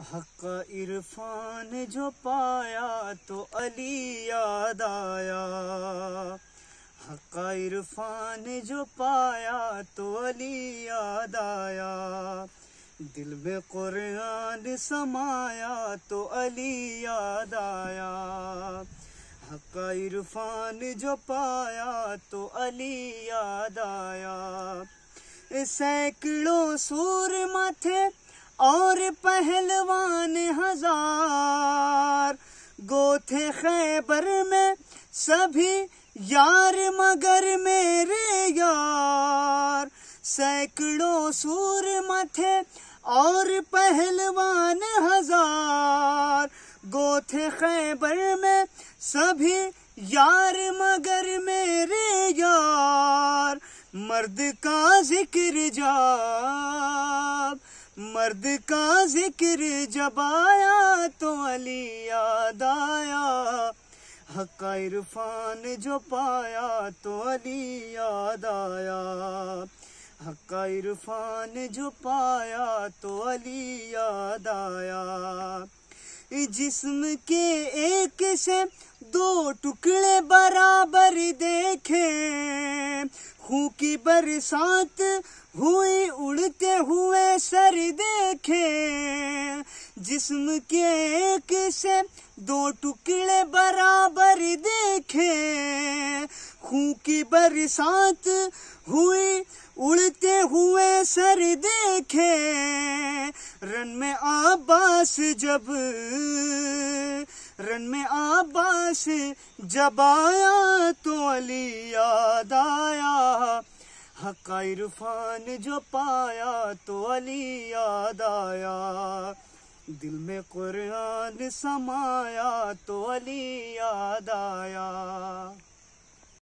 हक इरफान जो पाया तो अली याद आया हक इरफान जो पाया तो अली याद आया दिल में कुरान समाया तो अली याद आया हक इरफान जो पाया तो अली याद आया सैकड़ों सूर थे और पहलवान हजार गोथे खैबर में सभी यार मगर मेरे यार सैकड़ों सूर मथे और पहलवान हजार गोथे खैबर में सभी यार मगर मेरे मर्द का जिक्र जाब मर्द का जिक्र जब आया तो अली याद आया हक्का इरफान जो पाया तो अली याद आया हक्का इरफान जो पाया तो अली याद आया जिसम के एक से दो टुकड़े बराबर देखे हूँ की बरसात हुई उड़ते हुए सर देखे जिस्म के एक से दो टुकड़े बराबर देखे खू की बरसात हुई उड़ते हुए सर देखे रन में आबास जब रन में आबास जब आया तो अली हका इरफान जो पाया तो अली याद आया दिल में कुरान समाया तो अली याद आया